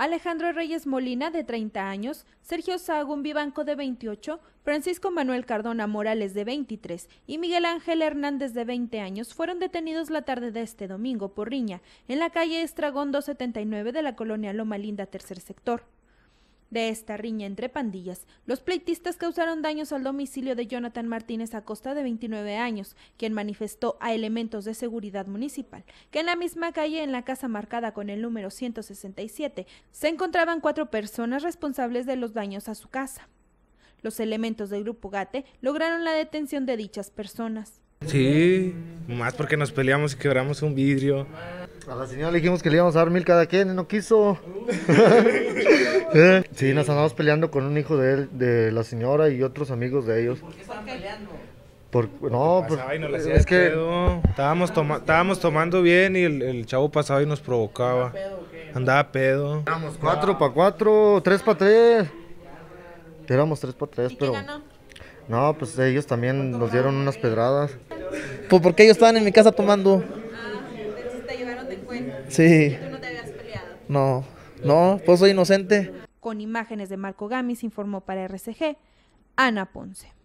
Alejandro Reyes Molina, de 30 años, Sergio Sagún Vivanco, de 28, Francisco Manuel Cardona Morales, de 23, y Miguel Ángel Hernández, de 20 años, fueron detenidos la tarde de este domingo por riña en la calle Estragón 279 de la colonia Loma Linda, tercer sector. De esta riña entre pandillas, los pleitistas causaron daños al domicilio de Jonathan Martínez Acosta de 29 años, quien manifestó a elementos de seguridad municipal que en la misma calle, en la casa marcada con el número 167, se encontraban cuatro personas responsables de los daños a su casa. Los elementos del grupo GATE lograron la detención de dichas personas. Sí, más porque nos peleamos y quebramos un vidrio. A la señora le dijimos que le íbamos a dar mil cada quien y no quiso. sí, nos andamos peleando con un hijo de, él, de la señora y otros amigos de ellos. ¿Por qué estaban peleando? no, pues, es que estábamos, estábamos tomando bien y el, chavo pasaba y nos provocaba. Andaba pedo. Éramos cuatro para cuatro, tres para tres. Éramos tres para tres, pero... No, pues ellos también nos dieron unas pedradas. Pues porque ellos estaban en mi casa tomando. Sí. Tú no te habías peleado. No, no, pues soy inocente. Con imágenes de Marco Gamis informó para RCG Ana Ponce.